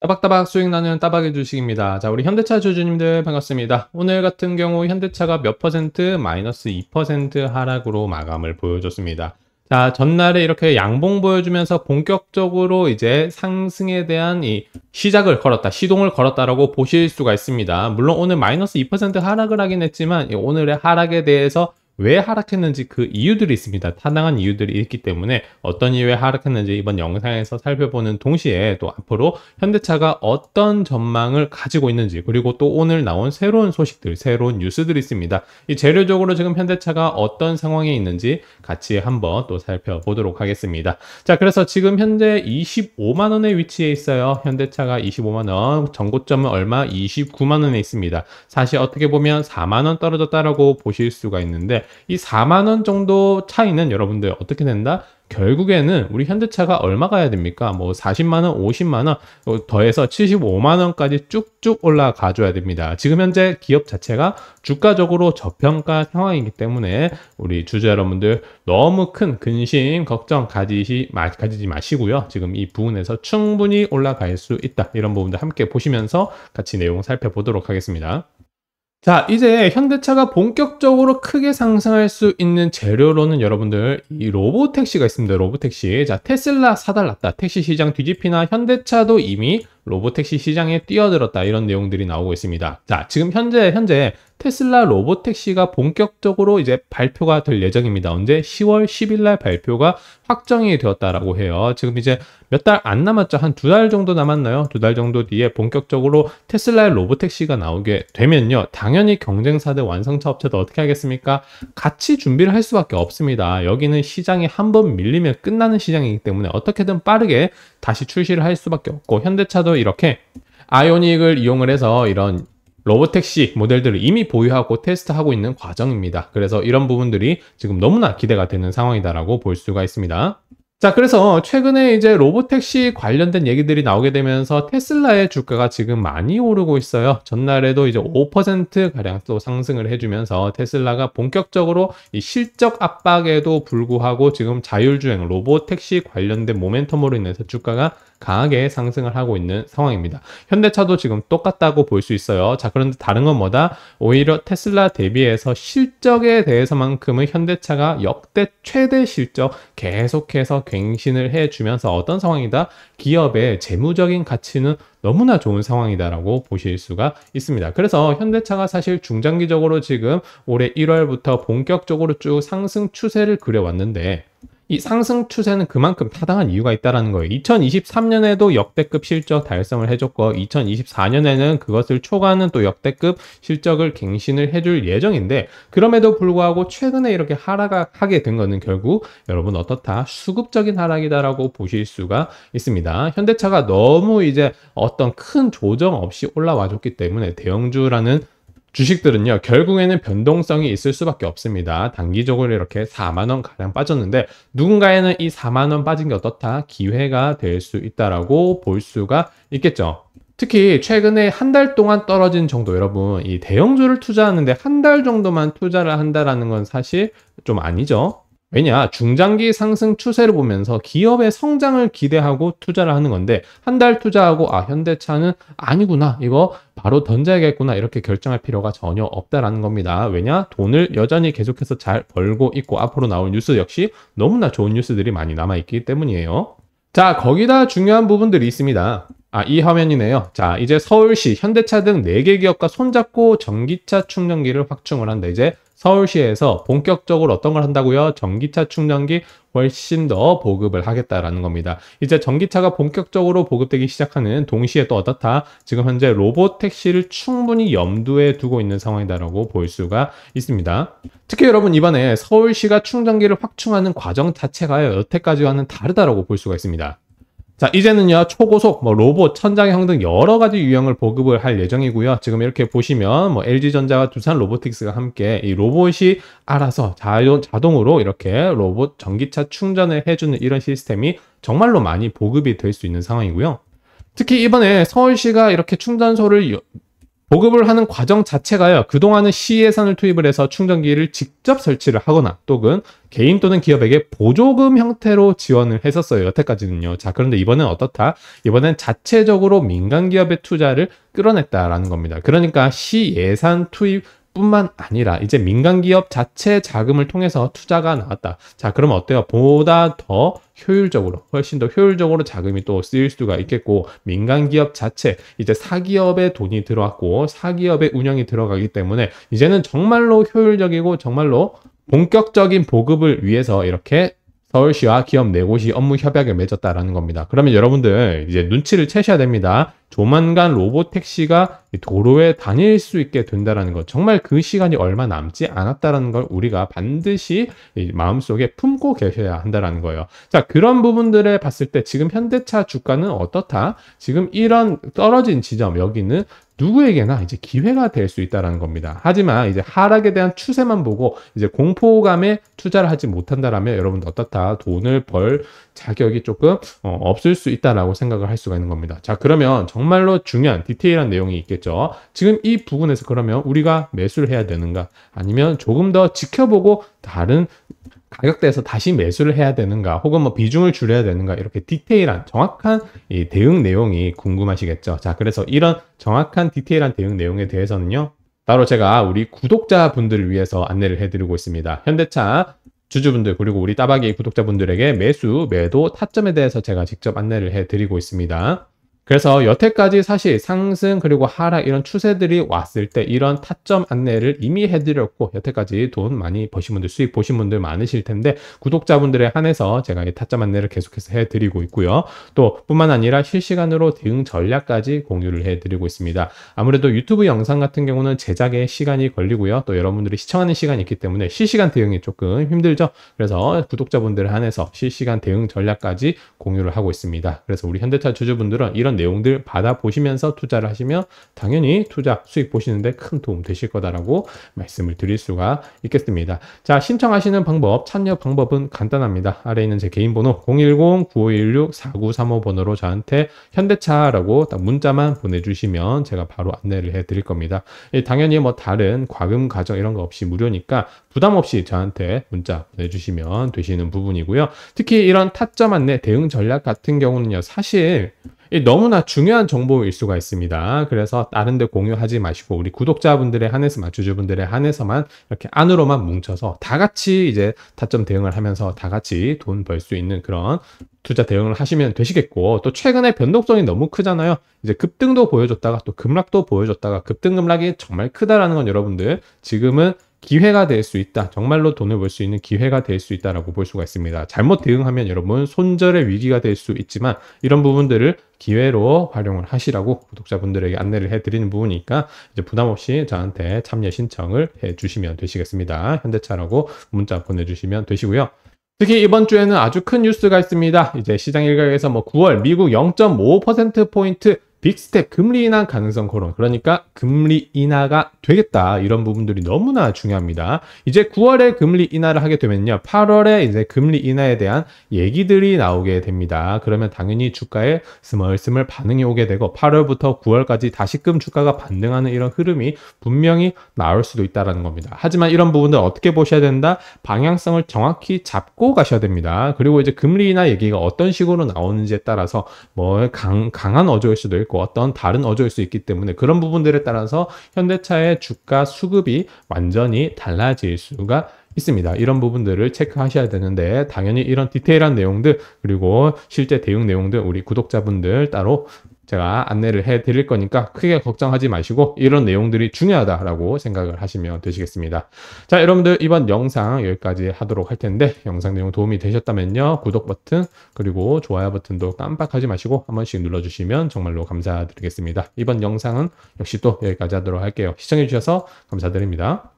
따박따박 수익 나는 따박의 주식입니다. 자, 우리 현대차 주주님들 반갑습니다. 오늘 같은 경우 현대차가 몇 퍼센트? 마이너스 2% 하락으로 마감을 보여줬습니다. 자, 전날에 이렇게 양봉 보여주면서 본격적으로 이제 상승에 대한 이 시작을 걸었다, 시동을 걸었다라고 보실 수가 있습니다. 물론 오늘 마이너스 2% 하락을 하긴 했지만 오늘의 하락에 대해서 왜 하락했는지 그 이유들이 있습니다. 타당한 이유들이 있기 때문에 어떤 이유에 하락했는지 이번 영상에서 살펴보는 동시에 또 앞으로 현대차가 어떤 전망을 가지고 있는지 그리고 또 오늘 나온 새로운 소식들, 새로운 뉴스들이 있습니다. 이 재료적으로 지금 현대차가 어떤 상황에 있는지 같이 한번 또 살펴보도록 하겠습니다. 자, 그래서 지금 현재 25만 원의 위치에 있어요. 현대차가 25만 원, 전고점은 얼마? 29만 원에 있습니다. 사실 어떻게 보면 4만 원 떨어졌다라고 보실 수가 있는데 이 4만 원 정도 차이는 여러분들 어떻게 된다? 결국에는 우리 현대차가 얼마 가야 됩니까? 뭐 40만 원, 50만 원 어, 더해서 75만 원까지 쭉쭉 올라가 줘야 됩니다. 지금 현재 기업 자체가 주가적으로 저평가 상황이기 때문에 우리 주주 여러분들 너무 큰 근심, 걱정 가지시 마, 가지지 마시고요. 지금 이 부분에서 충분히 올라갈 수 있다. 이런 부분도 함께 보시면서 같이 내용 살펴보도록 하겠습니다. 자, 이제 현대차가 본격적으로 크게 상승할 수 있는 재료로는 여러분들 이 로보택시가 있습니다. 로보택시. 자, 테슬라 사달났다. 택시 시장 뒤집히나 현대차도 이미 로보택시 시장에 뛰어들었다 이런 내용들이 나오고 있습니다. 자, 지금 현재 현재 테슬라 로보택시가 본격적으로 이제 발표가 될 예정입니다. 언제 10월 10일 날 발표가 확정이 되었다라고 해요. 지금 이제 몇 달 안 남았죠. 한 두 달 정도 남았나요? 두 달 정도 뒤에 본격적으로 테슬라의 로보택시가 나오게 되면요. 당연히 경쟁사들 완성차 업체도 어떻게 하겠습니까? 같이 준비를 할 수밖에 없습니다. 여기는 시장이 한 번 밀리면 끝나는 시장이기 때문에 어떻게든 빠르게 다시 출시를 할 수밖에 없고 현대차도 중에도 이렇게 아이오닉을 이용을 해서 이런 로봇택시 모델들을 이미 보유하고 테스트하고 있는 과정입니다. 그래서 이런 부분들이 지금 너무나 기대가 되는 상황이다라고 볼 수가 있습니다. 자, 그래서 최근에 이제 로봇택시 관련된 얘기들이 나오게 되면서 테슬라의 주가가 지금 많이 오르고 있어요. 전날에도 이제 5%가량 또 상승을 해주면서 테슬라가 본격적으로 이 실적 압박에도 불구하고 지금 자율주행 로봇택시 관련된 모멘텀으로 인해서 주가가 강하게 상승을 하고 있는 상황입니다. 현대차도 지금 똑같다고 볼 수 있어요. 자, 그런데 다른 건 뭐다? 오히려 테슬라 대비해서 실적에 대해서만큼은 현대차가 역대 최대 실적 계속해서 갱신을 해주면서 어떤 상황이다? 기업의 재무적인 가치는 너무나 좋은 상황이다라고 보실 수가 있습니다. 그래서 현대차가 사실 중장기적으로 지금 올해 1월부터 본격적으로 쭉 상승 추세를 그려왔는데 이 상승 추세는 그만큼 타당한 이유가 있다는 거예요. 2023년에도 역대급 실적 달성을 해줬고 2024년에는 그것을 초과하는 또 역대급 실적을 갱신을 해줄 예정인데 그럼에도 불구하고 최근에 이렇게 하락하게 된 것은 결국 여러분 어떻다 수급적인 하락이다라고 보실 수가 있습니다. 현대차가 너무 이제 어떤 큰 조정 없이 올라와줬기 때문에 대형주라는 주식들은요 결국에는 변동성이 있을 수밖에 없습니다 단기적으로 이렇게 4만원 가량 빠졌는데 누군가에는 이 4만원 빠진 게 어떻다 기회가 될 수 있다라고 볼 수가 있겠죠 특히 최근에 한 달 동안 떨어진 정도 여러분 이 대형주를 투자하는데 한 달 정도만 투자를 한다라는 건 사실 좀 아니죠 왜냐 중장기 상승 추세를 보면서 기업의 성장을 기대하고 투자를 하는 건데 한 달 투자하고 아 현대차는 아니구나 이거 바로 던져야겠구나 이렇게 결정할 필요가 전혀 없다라는 겁니다 왜냐 돈을 여전히 계속해서 잘 벌고 있고 앞으로 나올 뉴스 역시 너무나 좋은 뉴스들이 많이 남아있기 때문이에요 자 거기다 중요한 부분들이 있습니다 아, 이 화면이네요. 자, 이제 서울시, 현대차 등 4개 기업과 손잡고 전기차 충전기를 확충을 한다. 이제 서울시에서 본격적으로 어떤 걸 한다고요? 전기차 충전기 훨씬 더 보급을 하겠다라는 겁니다. 이제 전기차가 본격적으로 보급되기 시작하는 동시에 또 어떻다? 지금 현재 로봇 택시를 충분히 염두에 두고 있는 상황이다라고 볼 수가 있습니다. 특히 여러분 이번에 서울시가 충전기를 확충하는 과정 자체가 여태까지와는 다르다라고 볼 수가 있습니다. 자, 이제는요, 초고속, 뭐, 로봇, 천장형 등 여러 가지 유형을 보급을 할 예정이고요. 지금 이렇게 보시면, 뭐, LG전자와 두산 로보틱스가 함께 이 로봇이 알아서 자동, 자동으로 이렇게 로봇 전기차 충전을 해주는 이런 시스템이 정말로 많이 보급이 될 수 있는 상황이고요. 특히 이번에 서울시가 이렇게 충전소를 보급을 하는 과정 자체가요. 그동안은 시 예산을 투입을 해서 충전기를 직접 설치를 하거나 또는 개인 또는 기업에게 보조금 형태로 지원을 했었어요. 여태까지는요. 자, 그런데 이번엔 어떻다? 이번엔 자체적으로 민간 기업의 투자를 끌어냈다라는 겁니다. 그러니까 시 예산 투입 뿐만 아니라 이제 민간 기업 자체 자금을 통해서 투자가 나왔다. 자, 그럼 어때요? 보다 더 효율적으로, 훨씬 더 효율적으로 자금이 또 쓰일 수가 있겠고, 민간 기업 자체, 이제 사기업에 돈이 들어왔고, 사기업의 운영이 들어가기 때문에, 이제는 정말로 효율적이고, 정말로 본격적인 보급을 위해서 이렇게 서울시와 기업 네 곳이 업무 협약을 맺었다라는 겁니다. 그러면 여러분들 이제 눈치를 채셔야 됩니다. 조만간 로봇 택시가 도로에 다닐 수 있게 된다라는 것. 정말 그 시간이 얼마 남지 않았다라는 걸 우리가 반드시 마음속에 품고 계셔야 한다라는 거예요. 자, 그런 부분들을 봤을 때 지금 현대차 주가는 어떻다? 지금 이런 떨어진 지점 여기는 누구에게나 이제 기회가 될 수 있다라는 겁니다. 하지만 이제 하락에 대한 추세만 보고 이제 공포감에 투자를 하지 못한다라면 여러분들 어떻다 돈을 벌 자격이 조금 어, 없을 수 있다라고 생각을 할 수가 있는 겁니다. 자 그러면 정말로 중요한 디테일한 내용이 있겠죠. 지금 이 부분에서 그러면 우리가 매수를 해야 되는가 아니면 조금 더 지켜보고 다른 가격대에서 다시 매수를 해야 되는가 혹은 뭐 비중을 줄여야 되는가 이렇게 디테일한 정확한 대응 내용이 궁금하시겠죠 자 그래서 이런 정확한 디테일한 대응 내용에 대해서는요 따로 제가 우리 구독자분들을 위해서 안내를 해드리고 있습니다 현대차 주주분들 그리고 우리 따박이 구독자분들에게 매수 매도 타점에 대해서 제가 직접 안내를 해드리고 있습니다 그래서 여태까지 사실 상승 그리고 하락 이런 추세들이 왔을 때 이런 타점 안내를 이미 해드렸고 여태까지 돈 많이 버신 분들 수익 보신 분들 많으실 텐데 구독자분들에 한해서 제가 이 타점 안내를 계속해서 해드리고 있고요. 또 뿐만 아니라 실시간으로 대응 전략까지 공유를 해드리고 있습니다. 아무래도 유튜브 영상 같은 경우는 제작에 시간이 걸리고요. 또 여러분들이 시청하는 시간이 있기 때문에 실시간 대응이 조금 힘들죠. 그래서 구독자분들에 한해서 실시간 대응 전략까지 공유를 하고 있습니다. 그래서 우리 현대차 주주분들은 이런 내용들 받아보시면서 투자를 하시면 당연히 투자 수익 보시는데 큰 도움 되실 거다라고 말씀을 드릴 수가 있겠습니다. 자, 신청하시는 방법, 참여 방법은 간단합니다. 아래 있는 제 개인 번호 010-9516-4935 번호로 저한테 현대차라고 딱 문자만 보내주시면 제가 바로 안내를 해드릴 겁니다. 예, 당연히 뭐 다른 과금 과정 이런 거 없이 무료니까 부담 없이 저한테 문자 보내주시면 되시는 부분이고요. 특히 이런 타점 안내 대응 전략 같은 경우는요, 사실 너무나 중요한 정보일 수가 있습니다. 그래서 다른 데 공유하지 마시고 우리 구독자분들에 한해서 마주주분들에 한해서만 이렇게 안으로만 뭉쳐서 다 같이 이제 타점 대응을 하면서 다 같이 돈 벌 수 있는 그런 투자 대응을 하시면 되시겠고 또 최근에 변동성이 너무 크잖아요. 이제 급등도 보여줬다가 또 급락도 보여줬다가 급등 급락이 정말 크다라는 건 여러분들 지금은 기회가 될 수 있다. 정말로 돈을 벌 수 있는 기회가 될 수 있다라고 볼 수가 있습니다. 잘못 대응하면 여러분 손절의 위기가 될 수 있지만 이런 부분들을 기회로 활용을 하시라고 구독자분들에게 안내를 해드리는 부분이니까 이제 부담 없이 저한테 참여 신청을 해주시면 되시겠습니다. 현대차라고 문자 보내주시면 되시고요. 특히 이번 주에는 아주 큰 뉴스가 있습니다. 이제 시장 일각에서 뭐 9월 미국 0.55%포인트 빅스텝 금리 인하 가능성 거론 그러니까 금리 인하가 되겠다 이런 부분들이 너무나 중요합니다 이제 9월에 금리 인하를 하게 되면요 8월에 이제 금리 인하에 대한 얘기들이 나오게 됩니다 그러면 당연히 주가에 스멀스멀 반응이 오게 되고 8월부터 9월까지 다시금 주가가 반등하는 이런 흐름이 분명히 나올 수도 있다는 겁니다 하지만 이런 부분들 어떻게 보셔야 된다 방향성을 정확히 잡고 가셔야 됩니다 그리고 이제 금리 인하 얘기가 어떤 식으로 나오는지에 따라서 뭐 강, 강한 어조일 수도 있고 있고 어떤 다른 어조일 수 있기 때문에 그런 부분들에 따라서 현대차의 주가 수급이 완전히 달라질 수가 있습니다. 이런 부분들을 체크하셔야 되는데 당연히 이런 디테일한 내용들 그리고 실제 대응 내용들 우리 구독자분들 따로 제가 안내를 해 드릴 거니까 크게 걱정하지 마시고 이런 내용들이 중요하다라고 생각을 하시면 되시겠습니다. 자, 여러분들 이번 영상 여기까지 하도록 할 텐데 영상 내용 도움이 되셨다면요. 구독 버튼 그리고 좋아요 버튼도 깜빡하지 마시고 한 번씩 눌러주시면 정말로 감사드리겠습니다. 이번 영상은 역시 또 여기까지 하도록 할게요. 시청해주셔서 감사드립니다.